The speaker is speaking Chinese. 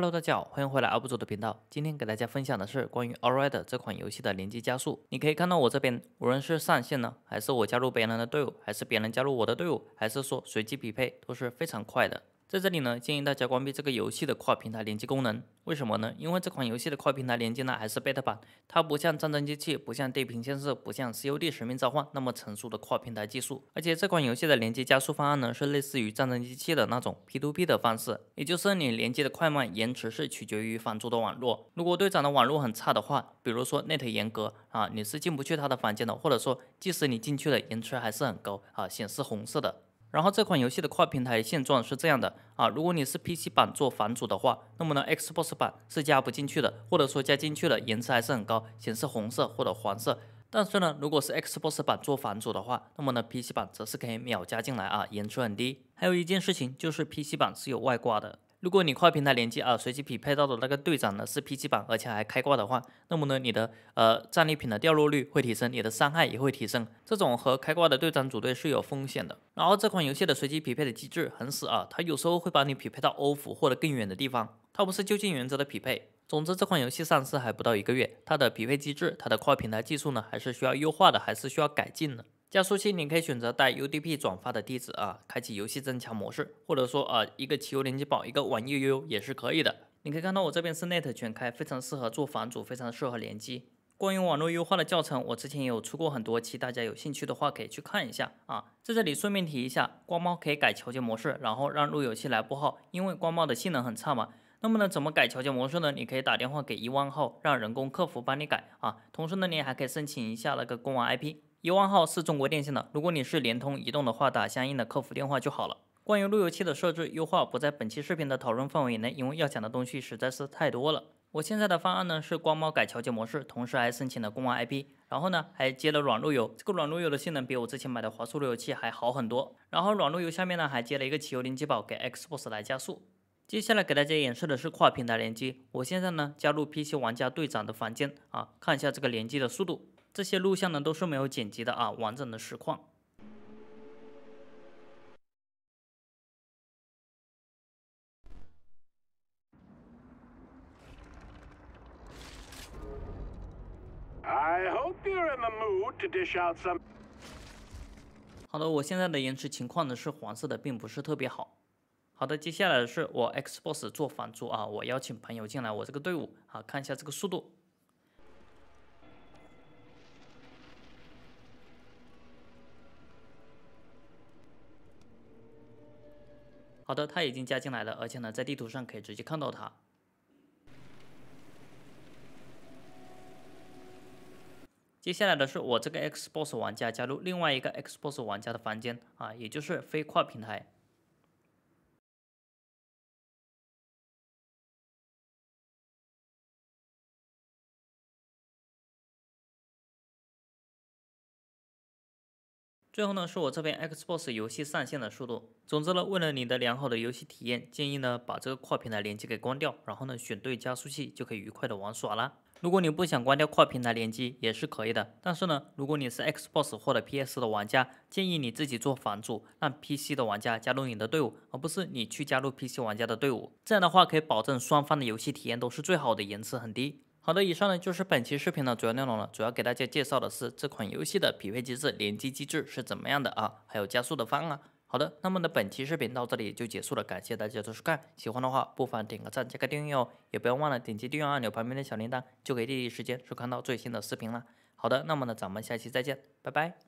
Hello，大家好，欢迎回来 UP 主的频道。今天给大家分享的是关于《All r i d 这款游戏的连接加速。你可以看到我这边，无论是上线呢，还是我加入别人的队伍，还是别人加入我的队伍，还是说随机匹配，都是非常快的。在这里呢，建议大家关闭这个游戏的跨平台连接功能。为什么呢？因为这款游戏的跨平台连接呢还是 beta 版，它不像战争机器，不像地平线四，不像 COD: 使命召唤那么成熟的跨平台技术。而且这款游戏的连接加速方案呢是类似于战争机器的那种 P2P 的方式，也就是你连接的快慢、延迟是取决于房主的网络。如果队长的网络很差的话，比如说内 t 严格啊，你是进不去他的房间的，或者说即使你进去了，延迟还是很高啊，显示红色的。然后这款游戏的跨平台现状是这样的啊，如果你是 PC 版做房主的话，那么呢 Xbox 版是加不进去的，或者说加进去了延迟还是很高，显示红色或者黄色。但是呢，如果是 Xbox 版做房主的话，那么呢 PC 版则是可以秒加进来啊，延迟很低。还有一件事情就是 PC 版是有外挂的。如果你跨平台联机啊，随机匹配到的那个队长呢是 P 七版，而且还开挂的话，那么呢你的呃战利品的掉落率会提升，你的伤害也会提升。这种和开挂的队长组队是有风险的。然后这款游戏的随机匹配的机制很死啊，它有时候会把你匹配到欧服或者更远的地方，它不是就近原则的匹配。总之这款游戏上市还不到一个月，它的匹配机制，它的跨平台技术呢还是需要优化的，还是需要改进的。加速器你可以选择带 UDP 转发的地址啊，开启游戏增强模式，或者说啊，一个奇游联机宝，一个网 UU 也是可以的。你可以看到我这边是 Net 全开，非常适合做房主，非常适合联机。关于网络优化的教程，我之前有出过很多期，大家有兴趣的话可以去看一下啊。在这里顺便提一下，光猫可以改桥接模式，然后让路由器来拨号，因为光猫的性能很差嘛。那么呢，怎么改桥接模式呢？你可以打电话给一万号，让人工客服帮你改啊。同时呢，你还可以申请一下那个公网 IP。一万号是中国电信的，如果你是联通、移动的话，打相应的客服电话就好了。关于路由器的设置优化不在本期视频的讨论范围内，因为要讲的东西实在是太多了。我现在的方案呢是光猫改桥接模式，同时还申请了公网 IP，然后呢还接了软路由，这个软路由的性能比我之前买的华硕路由器还好很多。然后软路由下面呢还接了一个汽油灵机宝给 Xbox 来加速。接下来给大家演示的是跨平台联机，我现在呢加入 PC 玩家队长的房间啊，看一下这个联机的速度。这些录像呢都是没有剪辑的啊，完整的实况。好的，我现在的延迟情况呢是黄色的，并不是特别好。好的，接下来是我 Xbox 做房租啊，我邀请朋友进来，我这个队伍啊，看一下这个速度。好的，他已经加进来了，而且呢，在地图上可以直接看到他。接下来的是我这个 Xbox 玩家加入另外一个 Xbox 玩家的房间啊，也就是非跨平台。最后呢，是我这边 Xbox 游戏上线的速度。总之呢，为了你的良好的游戏体验，建议呢把这个跨平台连接给关掉，然后呢选对加速器就可以愉快的玩耍了。如果你不想关掉跨平台联机也是可以的，但是呢，如果你是 Xbox 或者 PS 的玩家，建议你自己做房主，让 PC 的玩家加入你的队伍，而不是你去加入 PC 玩家的队伍。这样的话可以保证双方的游戏体验都是最好的，延迟很低。好的，以上呢就是本期视频的主要内容了，主要给大家介绍的是这款游戏的匹配机制、联机机制是怎么样的啊，还有加速的方啊。好的，那么呢本期视频到这里就结束了，感谢大家的收看，喜欢的话不妨点个赞、加个订阅哦，也不要忘了点击订阅按钮旁边的小铃铛，就可以第一时间收看到最新的视频了。好的，那么呢咱们下期再见，拜拜。